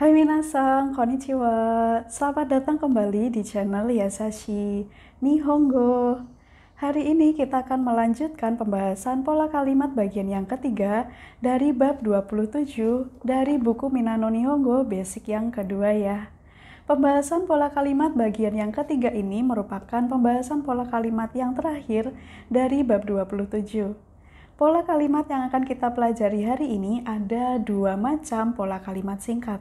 Hai minasang, konnichiwa. Selamat datang kembali di channel Yasashi Nihongo. Hari ini kita akan melanjutkan pembahasan pola kalimat bagian yang ketiga dari bab 27 dari buku Minano Nihongo basic yang kedua ya. Pembahasan pola kalimat bagian yang ketiga ini merupakan pembahasan pola kalimat yang terakhir dari bab 27. Pola kalimat yang akan kita pelajari hari ini ada dua macam pola kalimat singkat.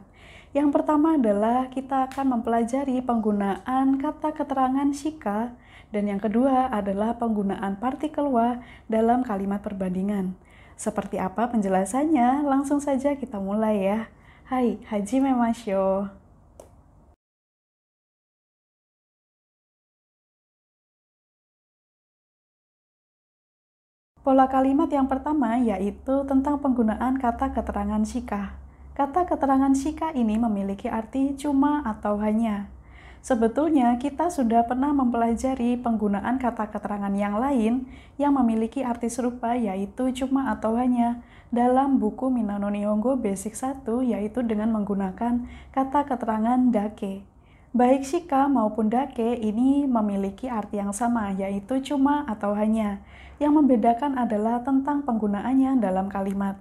Yang pertama adalah kita akan mempelajari penggunaan kata keterangan shika dan yang kedua adalah penggunaan partikel wa dalam kalimat perbandingan. Seperti apa penjelasannya? Langsung saja kita mulai ya. Hai, Haji Memasyo. Pola kalimat yang pertama yaitu tentang penggunaan kata keterangan shika. Kata keterangan shika ini memiliki arti cuma atau hanya. Sebetulnya kita sudah pernah mempelajari penggunaan kata keterangan yang lain yang memiliki arti serupa yaitu cuma atau hanya dalam buku Minano Nihongo Basic 1 yaitu dengan menggunakan kata keterangan dake. Baik shika maupun dake ini memiliki arti yang sama yaitu cuma atau hanya. Yang membedakan adalah tentang penggunaannya dalam kalimat.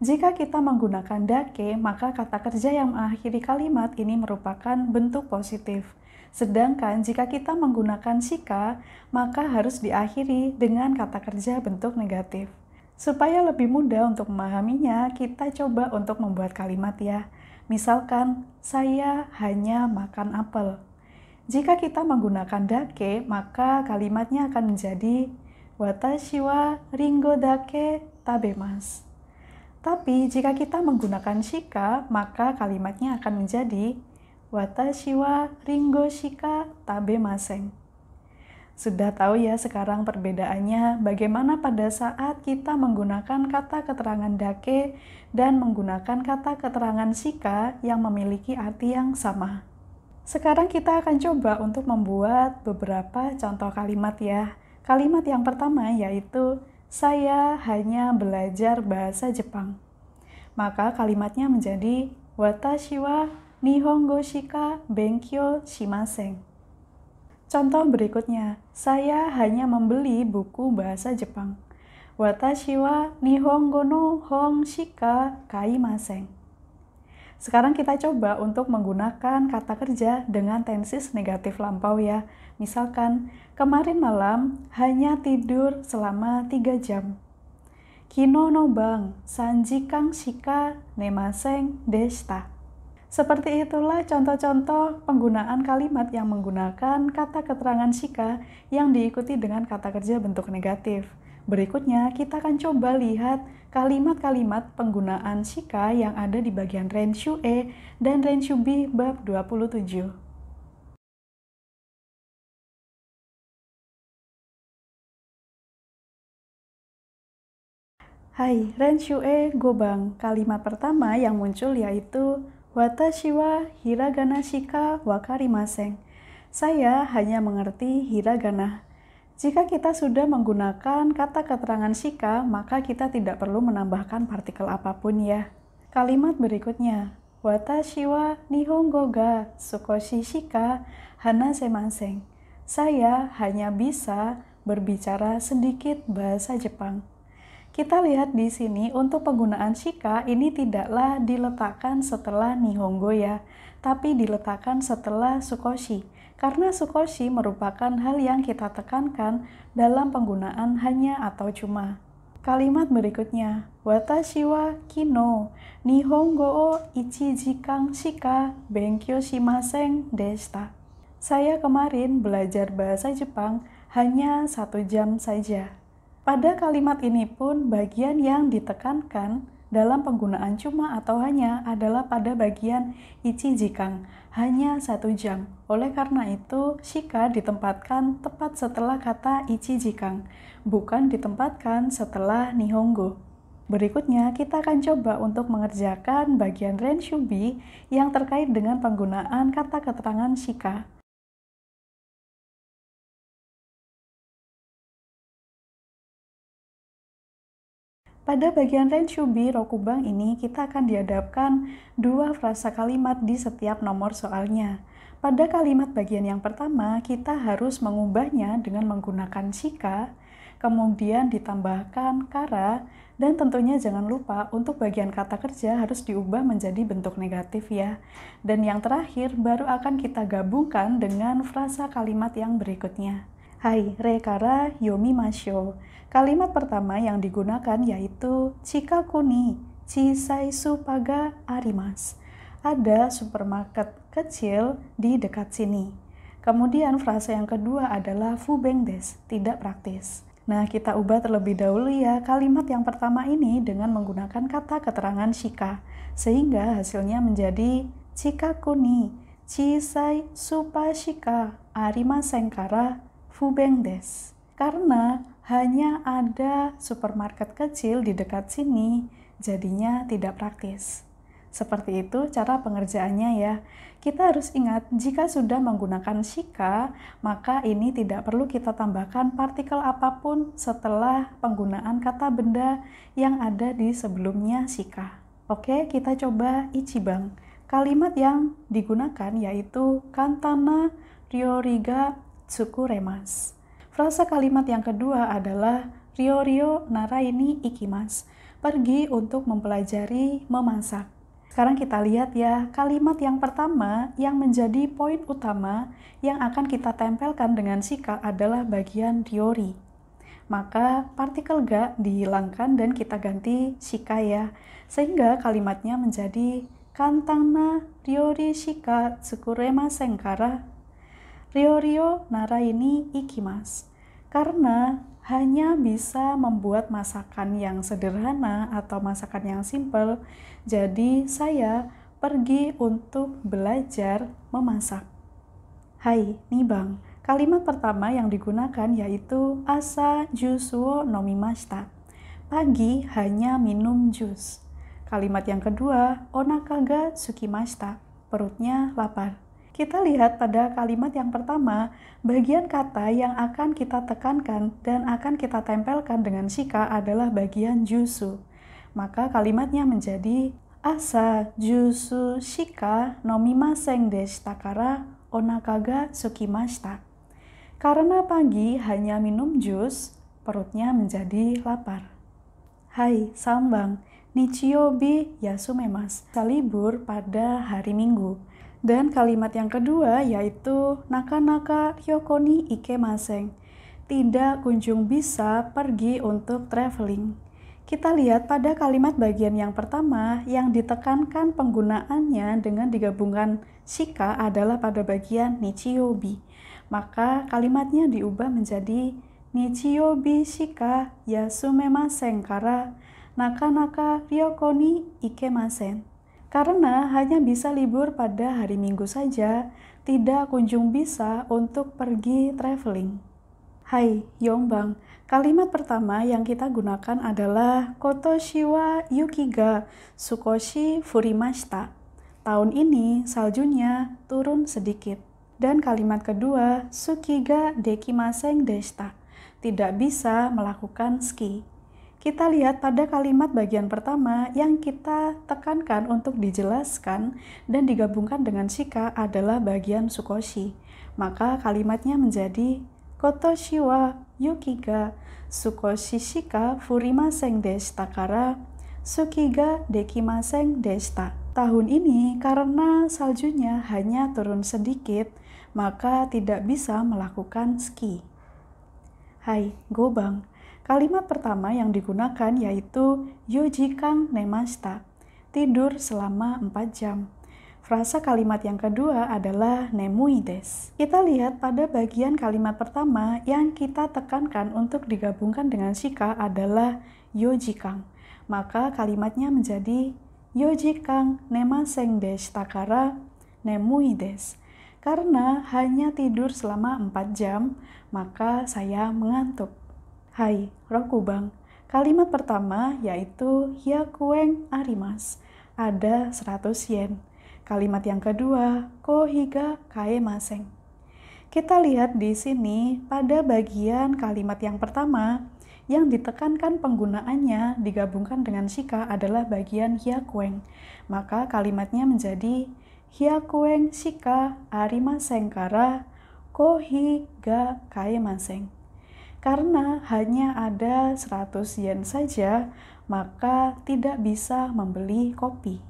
Jika kita menggunakan dake, maka kata kerja yang mengakhiri kalimat ini merupakan bentuk positif. Sedangkan jika kita menggunakan shika, maka harus diakhiri dengan kata kerja bentuk negatif. Supaya lebih mudah untuk memahaminya, kita coba untuk membuat kalimat ya. Misalkan, saya hanya makan apel. Jika kita menggunakan dake, maka kalimatnya akan menjadi Watashi wa ringo dake tabemasu. Tapi jika kita menggunakan shika, maka kalimatnya akan menjadi watashi wa ringo shika tabe maseng. Sudah tahu ya sekarang perbedaannya bagaimana pada saat kita menggunakan kata keterangan dake dan menggunakan kata keterangan shika yang memiliki arti yang sama. Sekarang kita akan coba untuk membuat beberapa contoh kalimat ya. Kalimat yang pertama yaitu saya hanya belajar bahasa Jepang. Maka kalimatnya menjadi watashi wa nihongo shika benkyo shimasen. Contoh berikutnya, saya hanya membeli buku bahasa Jepang. Watashi wa nihongo no hong shika kaimasen. Sekarang kita coba untuk menggunakan kata kerja dengan tensis negatif lampau ya. Misalkan, kemarin malam hanya tidur selama tiga jam. Kino no bang, sanjikang shika nemaseng deshita. Seperti itulah contoh-contoh penggunaan kalimat yang menggunakan kata keterangan shika yang diikuti dengan kata kerja bentuk negatif. Berikutnya, kita akan coba lihat kalimat-kalimat penggunaan shika yang ada di bagian renshu E dan renshu B bab 27. Hai, E, Gobang. Kalimat pertama yang muncul yaitu Watashi wa hiragana shika wakarimasen. Saya hanya mengerti hiragana. Jika kita sudah menggunakan kata keterangan shika, maka kita tidak perlu menambahkan partikel apapun ya. Kalimat berikutnya, Watashi wa nihongo ga sukoshi shika hanasemansen. Saya hanya bisa berbicara sedikit bahasa Jepang. Kita lihat di sini untuk penggunaan shika ini tidaklah diletakkan setelah nihongo ya, tapi diletakkan setelah sukoshi. Karena sukoshi merupakan hal yang kita tekankan dalam penggunaan hanya atau cuma. Kalimat berikutnya, watashi wa kino nihongo o ichi shika benkyo shimasen deshita. Saya kemarin belajar bahasa Jepang hanya satu jam saja. Pada kalimat ini pun, bagian yang ditekankan dalam penggunaan cuma atau hanya adalah pada bagian ichi jikang hanya satu jam. Oleh karena itu, shika ditempatkan tepat setelah kata ichi jikang, bukan ditempatkan setelah nihongo. Berikutnya, kita akan coba untuk mengerjakan bagian renshubi yang terkait dengan penggunaan kata keterangan shika. Pada bagian Renshubi Rokubang ini kita akan dihadapkan dua frasa kalimat di setiap nomor soalnya. Pada kalimat bagian yang pertama, kita harus mengubahnya dengan menggunakan shika, kemudian ditambahkan kara, dan tentunya jangan lupa untuk bagian kata kerja harus diubah menjadi bentuk negatif ya. Dan yang terakhir baru akan kita gabungkan dengan frasa kalimat yang berikutnya. Hai, rekara yomi masyo. Kalimat pertama yang digunakan yaitu Kuni, chisai supaga arimas. Ada supermarket kecil di dekat sini. Kemudian frasa yang kedua adalah fubeng des, tidak praktis. Nah, kita ubah terlebih dahulu ya kalimat yang pertama ini dengan menggunakan kata keterangan shika, sehingga hasilnya menjadi Kuni, chisai supashika, arimasengkara, Fubengdes. Karena hanya ada supermarket kecil di dekat sini, jadinya tidak praktis. Seperti itu cara pengerjaannya ya. Kita harus ingat, jika sudah menggunakan shika, maka ini tidak perlu kita tambahkan partikel apapun setelah penggunaan kata benda yang ada di sebelumnya shika. Oke, kita coba ichibang. Kalimat yang digunakan yaitu kantana ryoriga suku Remas. Frasa kalimat yang kedua adalah Rio Rio Naraini Ikimas, pergi untuk mempelajari memasak. Sekarang kita lihat ya, kalimat yang pertama yang menjadi poin utama yang akan kita tempelkan dengan sika adalah bagian teori. Maka partikel ga dihilangkan dan kita ganti sika ya, sehingga kalimatnya menjadi kantangna riori shika tsukurema sengkara Riorio Naraini Ikimas karena hanya bisa membuat masakan yang sederhana atau masakan yang simple Jadi saya pergi untuk belajar memasak. Hai, nih Bang. Kalimat pertama yang digunakan yaitu asa jusuo nomi masta Pagi hanya minum jus. Kalimat yang kedua, onakaga suki masta Perutnya lapar. Kita lihat pada kalimat yang pertama, bagian kata yang akan kita tekankan dan akan kita tempelkan dengan shika adalah bagian jusu. Maka kalimatnya menjadi asa jusu shika nomimasen desu takara onakaga tsukimashita. Karena pagi hanya minum jus, perutnya menjadi lapar. Hai, sambang. Nichiyobi Yasumemas, libur pada hari Minggu. Dan kalimat yang kedua yaitu Naka-naka hyokoni ike maseng. Tidak kunjung bisa pergi untuk traveling. Kita lihat pada kalimat bagian yang pertama yang ditekankan penggunaannya dengan digabungkan shika adalah pada bagian nichiyobi. Maka kalimatnya diubah menjadi nichiyobi shika yasume maseng kara naka ryokoni ikemasen karena hanya bisa libur pada hari Minggu saja, tidak kunjung bisa untuk pergi traveling. Hai, Yongbang. Kalimat pertama yang kita gunakan adalah Koto Shiwa Yukiga sukoshi Furimashita. Tahun ini saljunya turun sedikit. Dan kalimat kedua, Sukiga Dekimaseng Deshita. Tidak bisa melakukan ski. Kita lihat pada kalimat bagian pertama yang kita tekankan untuk dijelaskan dan digabungkan dengan shika adalah bagian sukoshi. Maka kalimatnya menjadi kotoshi wa yukiga sukoshi shika furimaseng deshita kara sukiga dekimaseng deshita. Tahun ini karena saljunya hanya turun sedikit, maka tidak bisa melakukan ski. Hai, gobang. Kalimat pertama yang digunakan yaitu yujikang nemashita, tidur selama 4 jam. Frasa kalimat yang kedua adalah nemui des. Kita lihat pada bagian kalimat pertama yang kita tekankan untuk digabungkan dengan shika adalah yojikang. Maka kalimatnya menjadi yojikang nemaseng des takara nemui des. Karena hanya tidur selama 4 jam, maka saya mengantuk. Hai, roh kubang. Kalimat pertama yaitu hiakueng arimas, ada 100 yen. Kalimat yang kedua, kohiga kaemaseng. Kita lihat di sini pada bagian kalimat yang pertama, yang ditekankan penggunaannya digabungkan dengan shika adalah bagian hiakueng. Maka kalimatnya menjadi hiakueng shika arimasengkara kohi ga kaemaseng. Karena hanya ada 100 yen saja, maka tidak bisa membeli kopi.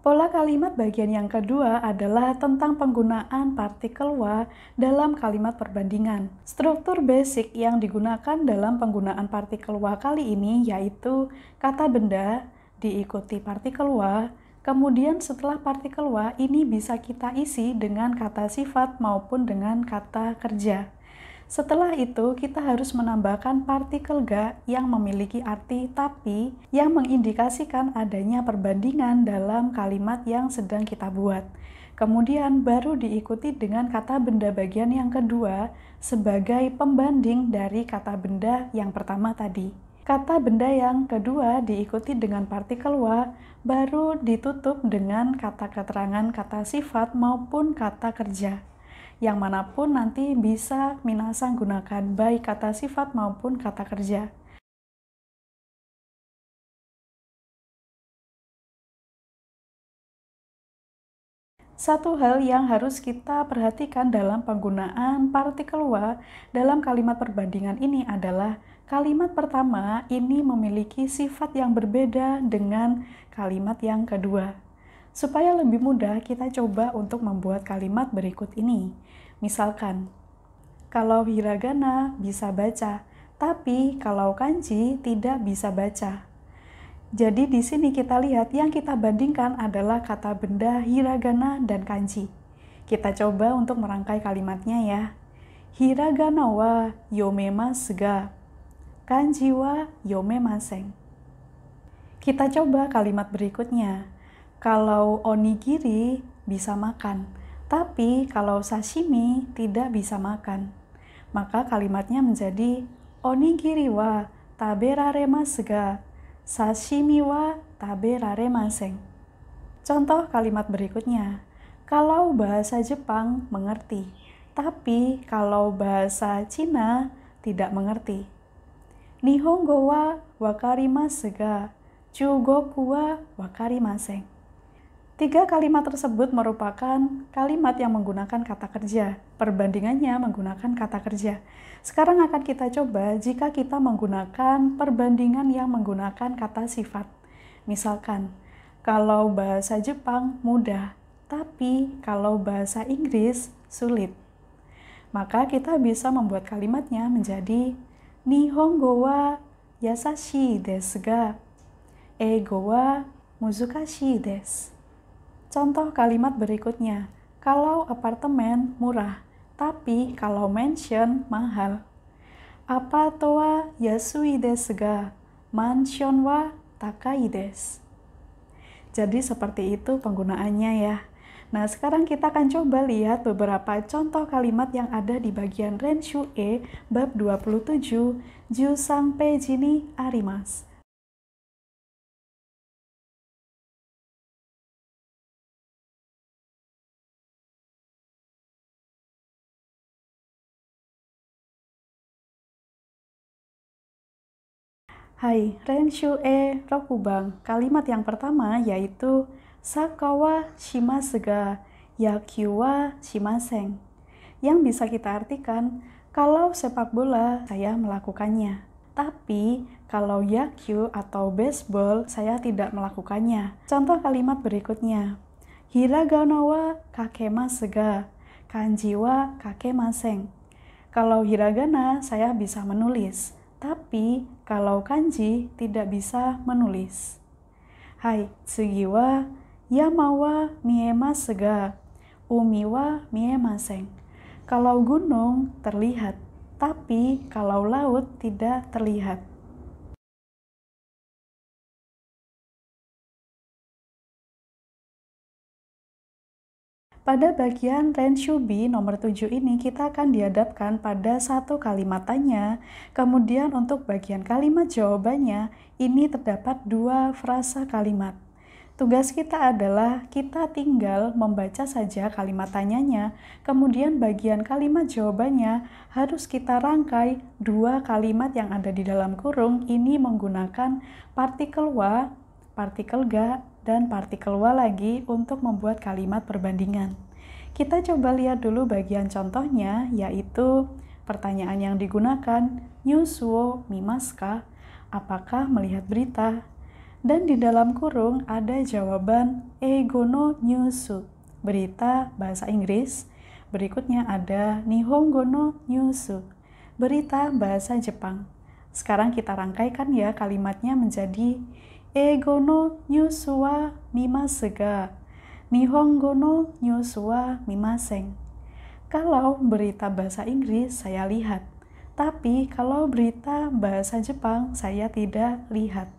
Pola kalimat bagian yang kedua adalah tentang penggunaan partikel wa dalam kalimat perbandingan. Struktur basic yang digunakan dalam penggunaan partikel wa kali ini yaitu kata benda diikuti partikel wa Kemudian setelah partikel wa ini bisa kita isi dengan kata sifat maupun dengan kata kerja. Setelah itu kita harus menambahkan partikel ga yang memiliki arti tapi yang mengindikasikan adanya perbandingan dalam kalimat yang sedang kita buat. Kemudian baru diikuti dengan kata benda bagian yang kedua sebagai pembanding dari kata benda yang pertama tadi. Kata benda yang kedua diikuti dengan partikel wa, baru ditutup dengan kata keterangan kata sifat maupun kata kerja. Yang manapun nanti bisa minasang gunakan baik kata sifat maupun kata kerja. Satu hal yang harus kita perhatikan dalam penggunaan partikel wa dalam kalimat perbandingan ini adalah Kalimat pertama ini memiliki sifat yang berbeda dengan kalimat yang kedua. Supaya lebih mudah, kita coba untuk membuat kalimat berikut ini. Misalkan, kalau hiragana bisa baca, tapi kalau kanji tidak bisa baca. Jadi di sini kita lihat yang kita bandingkan adalah kata benda hiragana dan kanji. Kita coba untuk merangkai kalimatnya ya. Hiragana wa yomemasu ga kan jiwa yome maseng. Kita coba kalimat berikutnya. Kalau onigiri bisa makan, tapi kalau sashimi tidak bisa makan. Maka kalimatnya menjadi onigiri wa taberare masga, sashimi wa taberare maseng. Contoh kalimat berikutnya. Kalau bahasa Jepang mengerti, tapi kalau bahasa Cina tidak mengerti. Nihongo wa wakarimasu ga Chugoku wa wakarimasen. Tiga kalimat tersebut merupakan kalimat yang menggunakan kata kerja. Perbandingannya menggunakan kata kerja. Sekarang akan kita coba jika kita menggunakan perbandingan yang menggunakan kata sifat. Misalkan, kalau bahasa Jepang mudah, tapi kalau bahasa Inggris sulit. Maka kita bisa membuat kalimatnya menjadi Nihongo wa yasashi desu ga eigo wa muzukashi desu. Contoh kalimat berikutnya. Kalau apartemen murah, tapi kalau mansion mahal. Apa toa yasui desu ga mansion wa takai desu. Jadi seperti itu penggunaannya ya. Nah, sekarang kita akan coba lihat beberapa contoh kalimat yang ada di bagian Renshu E bab 27 Jusang Pejini Arimas. Hai, Renshu E Rokubang. Kalimat yang pertama yaitu Sakawa wa shimasu ga shimasen. Yang bisa kita artikan, kalau sepak bola saya melakukannya. Tapi kalau yakyu atau baseball saya tidak melakukannya. Contoh kalimat berikutnya. Hiragana wa kakemasu ga, kanji wa kakemasen. Kalau hiragana saya bisa menulis, tapi kalau kanji tidak bisa menulis. Hai, segi wa Yamawa miemasega, umiwa miemaseng. Kalau gunung terlihat, tapi kalau laut tidak terlihat. Pada bagian Renshubi nomor 7 ini kita akan dihadapkan pada satu kalimat tanya. Kemudian untuk bagian kalimat jawabannya, ini terdapat dua frasa kalimat. Tugas kita adalah kita tinggal membaca saja kalimat tanyanya, kemudian bagian kalimat jawabannya harus kita rangkai dua kalimat yang ada di dalam kurung ini menggunakan partikel wa, partikel ga, dan partikel wa lagi untuk membuat kalimat perbandingan. Kita coba lihat dulu bagian contohnya, yaitu pertanyaan yang digunakan, Nyusuo mimaska, apakah melihat berita, dan di dalam kurung ada jawaban Egono Nyusu, berita bahasa Inggris. Berikutnya ada Nihongo no Nyusu, berita bahasa Jepang. Sekarang kita rangkaikan ya kalimatnya menjadi Egono nyusu wa mimasega. Nihongo no nyusu wa mimaseng. Kalau berita bahasa Inggris saya lihat, tapi kalau berita bahasa Jepang saya tidak lihat.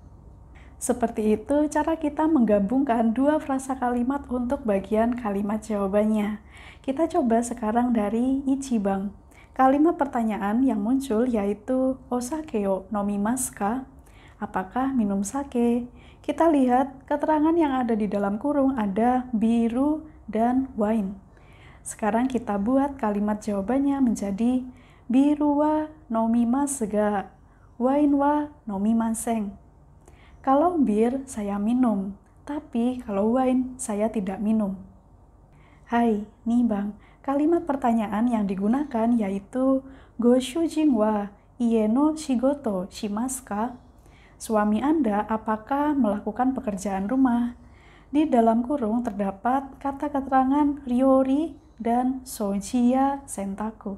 Seperti itu cara kita menggabungkan dua frasa kalimat untuk bagian kalimat jawabannya. Kita coba sekarang dari Ichibang. Kalimat pertanyaan yang muncul yaitu Osakeo nomimasuka? Apakah minum sake? Kita lihat keterangan yang ada di dalam kurung ada biru dan wine. Sekarang kita buat kalimat jawabannya menjadi biru wa nomimasu wine wa nomimaseng. Kalau bir, saya minum. Tapi kalau wine, saya tidak minum. Hai, nih bang, kalimat pertanyaan yang digunakan yaitu Go shujing wa ieno shigoto shimasu ka? Suami Anda apakah melakukan pekerjaan rumah? Di dalam kurung terdapat kata keterangan ryori dan sojiya sentaku.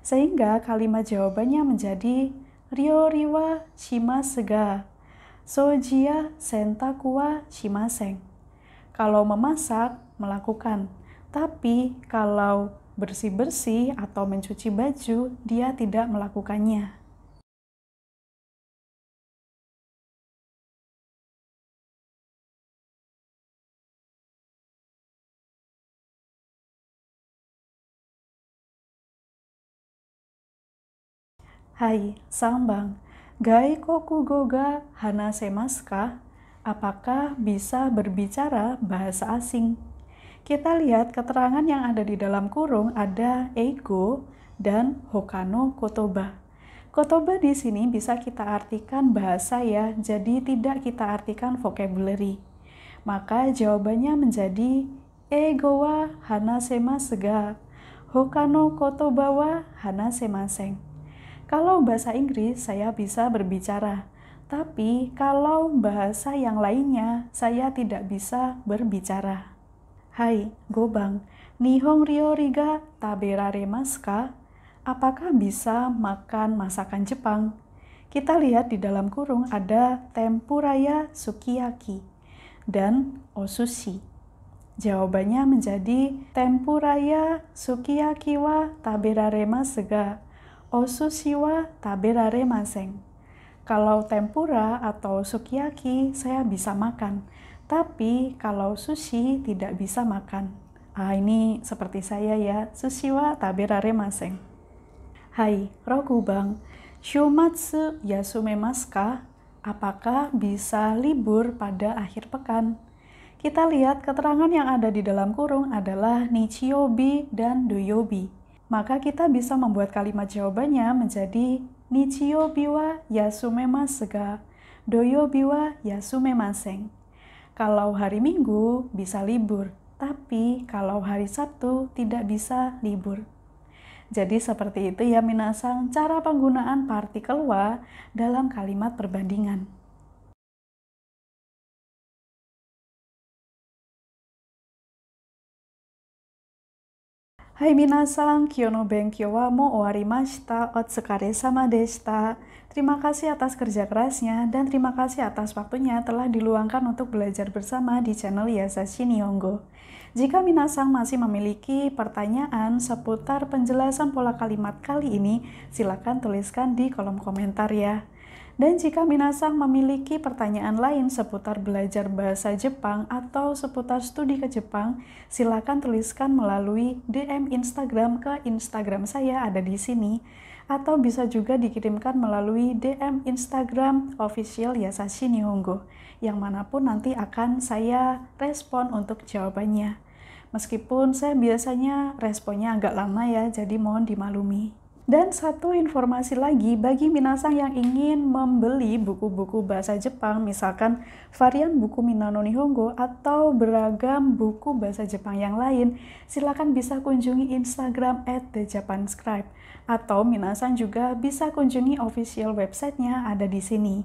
Sehingga kalimat jawabannya menjadi ryori wa shimasu sojia sentakua shimaseng. Kalau memasak, melakukan. Tapi kalau bersih-bersih atau mencuci baju, dia tidak melakukannya. Hai, Sambang. Gai koku Goga hana semaska, apakah bisa berbicara bahasa asing? Kita lihat keterangan yang ada di dalam kurung ada ego dan hokano kotoba. Kotoba di sini bisa kita artikan bahasa ya, jadi tidak kita artikan vocabulary. Maka jawabannya menjadi ego wa hana semasga, hokano kotoba wa hana semaseng. Kalau bahasa Inggris, saya bisa berbicara. Tapi kalau bahasa yang lainnya, saya tidak bisa berbicara. Hai, Gobang. Nihong Rio Riga Tabera Remaska, Apakah bisa makan masakan Jepang? Kita lihat di dalam kurung ada tempuraya sukiyaki dan osushi. Jawabannya menjadi tempuraya sukiyaki wa taberare masega osu siwa taberare maseng. Kalau tempura atau sukiyaki saya bisa makan, tapi kalau sushi tidak bisa makan. Ah ini seperti saya ya, sushi wa taberare maseng. Hai, Roku Bang. Shumatsu yasume maska. Apakah bisa libur pada akhir pekan? kita lihat keterangan yang ada di dalam kurung adalah Nichiobi dan Doyobi maka kita bisa membuat kalimat jawabannya menjadi Nichiyo biwa yasume masega, doyo biwa yasume maseng. Kalau hari Minggu bisa libur, tapi kalau hari Sabtu tidak bisa libur. Jadi seperti itu ya minasang cara penggunaan partikel wa dalam kalimat perbandingan. Hai Minasang, Terima kasih atas kerja kerasnya dan terima kasih atas waktunya telah diluangkan untuk belajar bersama di channel Yasashi Nihongo. Jika Minasang masih memiliki pertanyaan seputar penjelasan pola kalimat kali ini, silakan tuliskan di kolom komentar ya. Dan jika Minasang memiliki pertanyaan lain seputar belajar bahasa Jepang atau seputar studi ke Jepang, silakan tuliskan melalui DM Instagram ke Instagram saya ada di sini atau bisa juga dikirimkan melalui DM Instagram official Yasashi Nihongo yang manapun nanti akan saya respon untuk jawabannya. Meskipun saya biasanya responnya agak lama ya, jadi mohon dimaklumi. Dan satu informasi lagi bagi Minasang yang ingin membeli buku-buku bahasa Jepang, misalkan varian buku Minano Nihongo atau beragam buku bahasa Jepang yang lain, silakan bisa kunjungi Instagram at The Japan Scribe. Atau Minasang juga bisa kunjungi official websitenya ada di sini.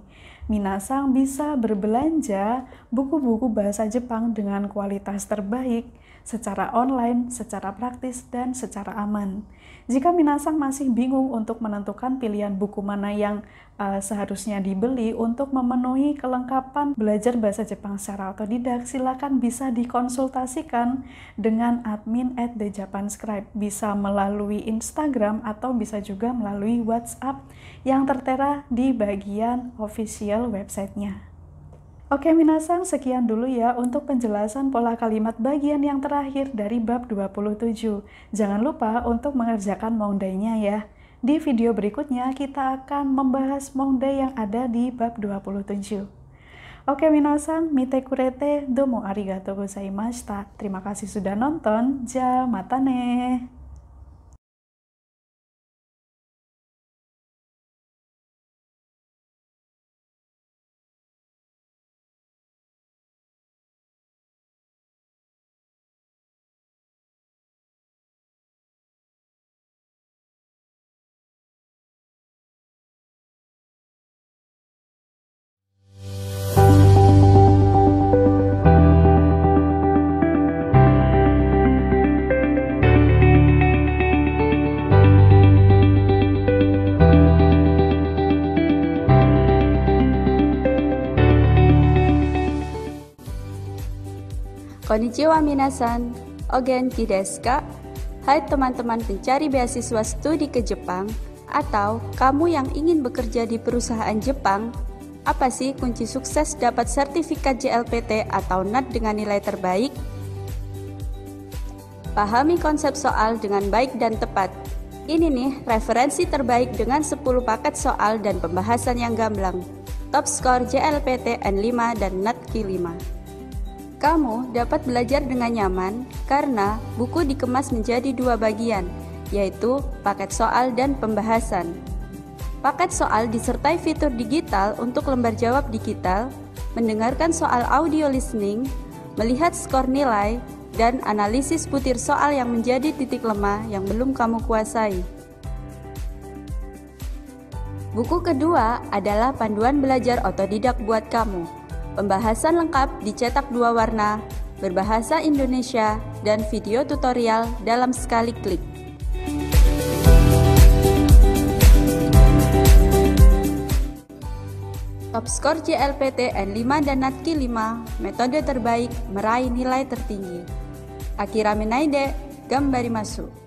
Minasang bisa berbelanja buku-buku bahasa Jepang dengan kualitas terbaik secara online, secara praktis, dan secara aman. Jika Minasang masih bingung untuk menentukan pilihan buku mana yang uh, seharusnya dibeli untuk memenuhi kelengkapan belajar bahasa Jepang secara otodidak, silakan bisa dikonsultasikan dengan admin at The Japan Scribe. Bisa melalui Instagram atau bisa juga melalui WhatsApp yang tertera di bagian official websitenya. Oke Minasan, sekian dulu ya untuk penjelasan pola kalimat bagian yang terakhir dari bab 27. Jangan lupa untuk mengerjakan mondainya ya. Di video berikutnya kita akan membahas Mongde yang ada di bab 27. Oke minasan, mite kurete, domo arigato gozaimashita. Terima kasih sudah nonton, ja matane. Konnichiwa minasan, ogen kideska. Hai teman-teman pencari beasiswa studi ke Jepang, atau kamu yang ingin bekerja di perusahaan Jepang, apa sih kunci sukses dapat sertifikat JLPT atau NAT dengan nilai terbaik? Pahami konsep soal dengan baik dan tepat. Ini nih referensi terbaik dengan 10 paket soal dan pembahasan yang gamblang. Top score JLPT n 5 dan NAT Q5. Kamu dapat belajar dengan nyaman karena buku dikemas menjadi dua bagian, yaitu paket soal dan pembahasan. Paket soal disertai fitur digital untuk lembar jawab digital, mendengarkan soal audio listening, melihat skor nilai, dan analisis butir soal yang menjadi titik lemah yang belum kamu kuasai. Buku kedua adalah panduan belajar otodidak buat kamu Pembahasan lengkap dicetak dua warna, berbahasa Indonesia, dan video tutorial dalam sekali klik. Top skor JLPT N5 dan NATKI 5, metode terbaik meraih nilai tertinggi. Akira Menaide, Gambari Masuk.